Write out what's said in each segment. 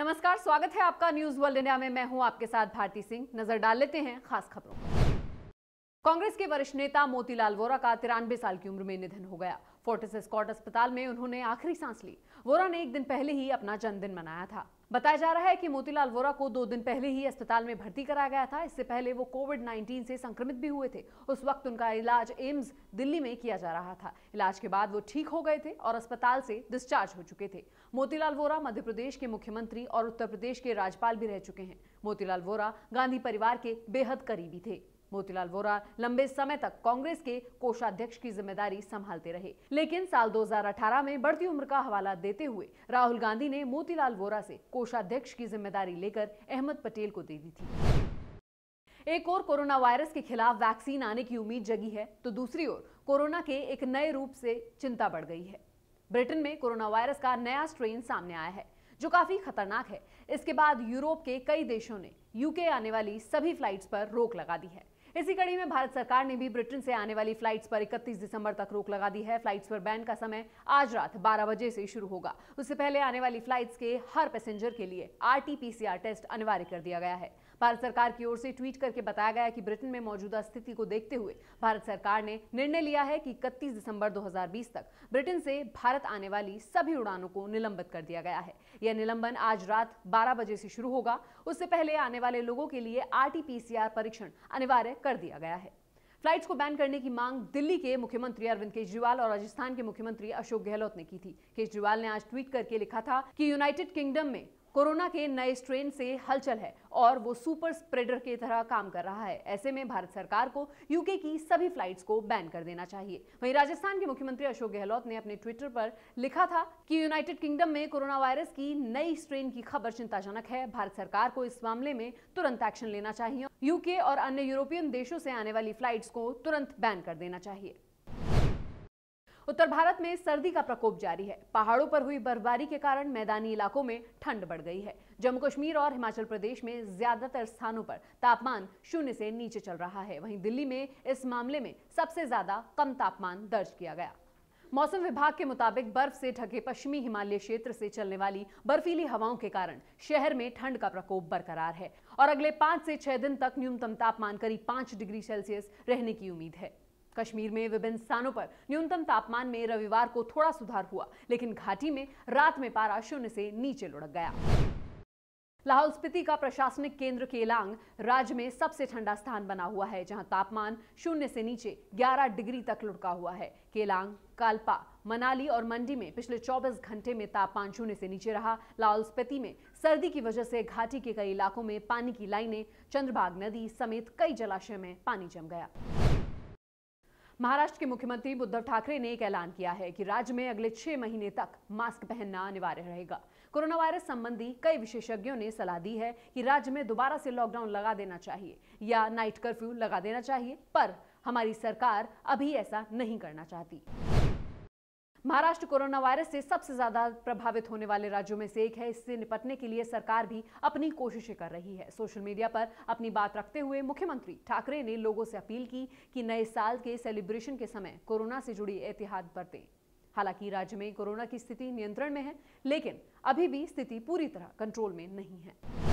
नमस्कार स्वागत है आपका न्यूज वर्ल्ड इंडिया में मैं हूं आपके साथ भारती सिंह नजर डाल लेते हैं खास खबरों कांग्रेस के वरिष्ठ नेता मोतीलाल वोरा का तिरानवे साल की उम्र में निधन हो गया फोर्टिस स्कॉट अस्पताल में उन्होंने आखिरी सांस ली वोरा ने एक दिन पहले ही अपना जन्मदिन मनाया था बताया जा रहा है कि मोतीलाल वोरा को दो दिन पहले ही अस्पताल में भर्ती कराया गया था इससे पहले वो कोविड 19 से संक्रमित भी हुए थे उस वक्त उनका इलाज एम्स दिल्ली में किया जा रहा था इलाज के बाद वो ठीक हो गए थे और अस्पताल से डिस्चार्ज हो चुके थे मोतीलाल वोरा मध्य प्रदेश के मुख्यमंत्री और उत्तर प्रदेश के राज्यपाल भी रह चुके हैं मोतीलाल वोरा गांधी परिवार के बेहद करीबी थे मोतीलाल वोरा लंबे समय तक कांग्रेस के कोषाध्यक्ष की जिम्मेदारी संभालते रहे लेकिन साल 2018 में बढ़ती उम्र का हवाला देते हुए राहुल गांधी ने मोतीलाल वोरा से कोषाध्यक्ष की जिम्मेदारी लेकर अहमद पटेल को दे दी थी एक और कोरोना वायरस के खिलाफ वैक्सीन आने की उम्मीद जगी है तो दूसरी ओर कोरोना के एक नए रूप से चिंता बढ़ गई है ब्रिटेन में कोरोना वायरस का नया स्ट्रेन सामने आया है जो काफी खतरनाक है इसके बाद यूरोप के कई देशों ने यूके आने वाली सभी फ्लाइट्स पर रोक लगा दी है इसी कड़ी में भारत सरकार ने भी ब्रिटेन से आने वाली फ्लाइट्स पर 31 दिसंबर तक रोक लगा दी है फ्लाइट्स पर बैन का समय आज रात 12 बजे से शुरू होगा उससे पहले आने वाली फ्लाइट्स के हर पैसेंजर के लिए आरटीपीसीआर टेस्ट अनिवार्य कर दिया गया है भारत सरकार की ओर से ट्वीट करके बताया गया कि ब्रिटेन में मौजूदा स्थिति को देखते हुए भारत सरकार ने निर्णय लिया है कि 31 दिसंबर 2020 तक ब्रिटेन से भारत आने वाली सभी उड़ानों को निलंबित कर दिया गया है यह निलंबन आज रात बारह बजे से शुरू होगा उससे पहले आने वाले लोगों के लिए आर परीक्षण अनिवार्य कर दिया गया है फ्लाइट्स को बैन करने की मांग दिल्ली के मुख्यमंत्री अरविंद केजरीवाल और राजस्थान के मुख्यमंत्री अशोक गहलोत ने की थी केजरीवाल ने आज ट्वीट करके लिखा था कि यूनाइटेड किंगडम में कोरोना के नए स्ट्रेन से हलचल है और वो सुपर स्प्रेडर की तरह काम कर रहा है ऐसे में भारत सरकार को यूके की सभी फ्लाइट्स को बैन कर देना चाहिए वहीं राजस्थान के मुख्यमंत्री अशोक गहलोत ने अपने ट्विटर पर लिखा था कि यूनाइटेड किंगडम में कोरोना वायरस की नई स्ट्रेन की खबर चिंताजनक है भारत सरकार को इस मामले में तुरंत एक्शन लेना चाहिए यूके और अन्य यूरोपियन देशों से आने वाली फ्लाइट को तुरंत बैन कर देना चाहिए उत्तर भारत में सर्दी का प्रकोप जारी है पहाड़ों पर हुई बर्फबारी के कारण मैदानी इलाकों में ठंड बढ़ गई है जम्मू कश्मीर और हिमाचल प्रदेश में ज्यादातर स्थानों पर तापमान शून्य से नीचे चल रहा है वहीं दिल्ली में इस मामले में सबसे ज्यादा कम तापमान दर्ज किया गया मौसम विभाग के मुताबिक बर्फ से ढके पश्चिमी हिमालय क्षेत्र से चलने वाली बर्फीली हवाओं के कारण शहर में ठंड का प्रकोप बरकरार है और अगले पांच से छह दिन तक न्यूनतम तापमान करीब पांच डिग्री सेल्सियस रहने की उम्मीद है कश्मीर में विभिन्न स्थानों पर न्यूनतम तापमान में रविवार को थोड़ा सुधार हुआ लेकिन घाटी में रात में पारा शून्य से नीचे लुढ़क गया लाहौल स्पीति का प्रशासनिक केंद्र केलांग राज्य में सबसे ठंडा स्थान बना हुआ है जहां तापमान शून्य से नीचे 11 डिग्री तक लुढ़का हुआ है केलांग काल्पा मनाली और मंडी में पिछले 24 घंटे में तापमान शून्य से नीचे रहा लाहौल स्पीति में सर्दी की वजह से घाटी के कई इलाकों में पानी की लाइनें चंद्रभाग नदी समेत कई जलाशय में पानी जम गया महाराष्ट्र के मुख्यमंत्री उद्धव ठाकरे ने एक ऐलान किया है कि राज्य में अगले छह महीने तक मास्क पहनना अनिवार्य रहेगा कोरोना वायरस संबंधी कई विशेषज्ञों ने सलाह दी है कि राज्य में दोबारा से लॉकडाउन लगा देना चाहिए या नाइट कर्फ्यू लगा देना चाहिए पर हमारी सरकार अभी ऐसा नहीं करना चाहती महाराष्ट्र कोरोना वायरस से सबसे ज्यादा प्रभावित होने वाले राज्यों में से एक है इससे निपटने के लिए सरकार भी अपनी कोशिशें कर रही है सोशल मीडिया पर अपनी बात रखते हुए मुख्यमंत्री ठाकरे ने लोगों से अपील की कि नए साल के सेलिब्रेशन के समय कोरोना से जुड़ी एहतियात बरतें हालांकि राज्य में कोरोना की स्थिति नियंत्रण में है लेकिन अभी भी स्थिति पूरी तरह कंट्रोल में नहीं है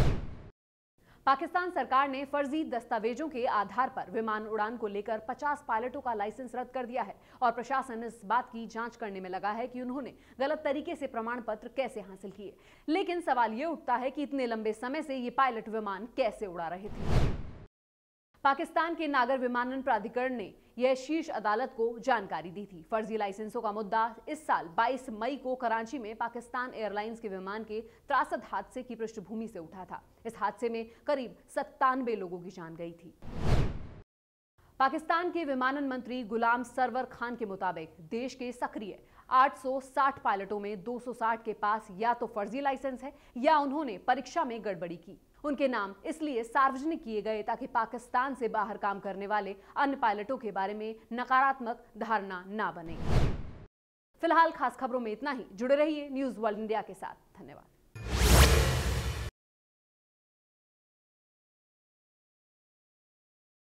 पाकिस्तान सरकार ने फर्जी दस्तावेजों के आधार पर विमान उड़ान को लेकर 50 पायलटों का लाइसेंस रद्द कर दिया है और प्रशासन इस बात की जांच करने में लगा है कि उन्होंने गलत तरीके से प्रमाण पत्र कैसे हासिल किए लेकिन सवाल ये उठता है कि इतने लंबे समय से ये पायलट विमान कैसे उड़ा रहे थे पाकिस्तान के नागर विमानन प्राधिकरण ने यह शीर्ष अदालत को जानकारी दी थी फर्जी लाइसेंसों का मुद्दा इस साल 22 मई को कराची में पाकिस्तान एयरलाइंस के विमान के त्रासद हादसे की पृष्ठभूमि से उठा था इस हादसे में करीब सत्तानवे लोगों की जान गई थी पाकिस्तान के विमानन मंत्री गुलाम सरवर खान के मुताबिक देश के सक्रिय 860 पायलटों में 260 के पास या तो फर्जी लाइसेंस है या उन्होंने परीक्षा में गड़बड़ी की उनके नाम इसलिए सार्वजनिक किए गए ताकि पाकिस्तान से बाहर काम करने वाले अन्य पायलटों के बारे में नकारात्मक धारणा ना बने फिलहाल खास खबरों में इतना ही जुड़े रहिए न्यूज वर्ल्ड इंडिया के साथ धन्यवाद